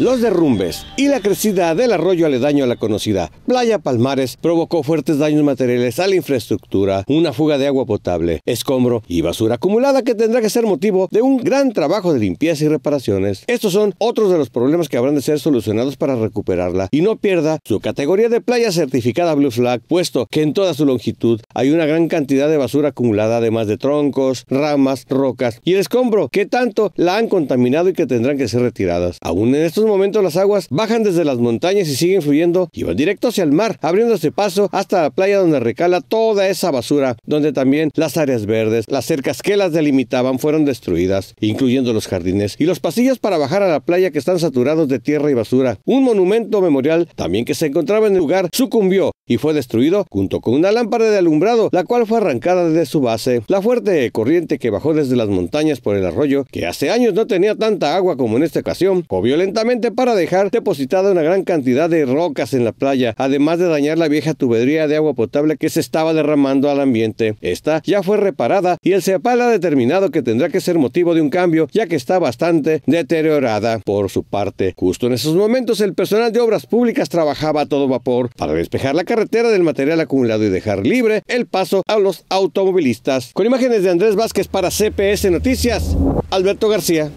Los derrumbes y la crecida del arroyo aledaño a la conocida Playa Palmares provocó fuertes daños materiales a la infraestructura, una fuga de agua potable, escombro y basura acumulada que tendrá que ser motivo de un gran trabajo de limpieza y reparaciones. Estos son otros de los problemas que habrán de ser solucionados para recuperarla y no pierda su categoría de playa certificada Blue Flag, puesto que en toda su longitud hay una gran cantidad de basura acumulada, además de troncos, ramas, rocas y el escombro que tanto la han contaminado y que tendrán que ser retiradas. Aún en estos momento las aguas bajan desde las montañas y siguen fluyendo y van directo hacia el mar, abriéndose paso hasta la playa donde recala toda esa basura, donde también las áreas verdes, las cercas que las delimitaban fueron destruidas, incluyendo los jardines y los pasillos para bajar a la playa que están saturados de tierra y basura. Un monumento memorial también que se encontraba en el lugar sucumbió y fue destruido junto con una lámpara de alumbrado, la cual fue arrancada desde su base. La fuerte corriente que bajó desde las montañas por el arroyo, que hace años no tenía tanta agua como en esta ocasión, o violentamente para dejar depositada una gran cantidad de rocas en la playa, además de dañar la vieja tubería de agua potable que se estaba derramando al ambiente. Esta ya fue reparada y el CEPAL ha determinado que tendrá que ser motivo de un cambio ya que está bastante deteriorada. Por su parte, justo en esos momentos el personal de obras públicas trabajaba a todo vapor para despejar la carretera del material acumulado y dejar libre el paso a los automovilistas. Con imágenes de Andrés Vázquez para CPS Noticias, Alberto García.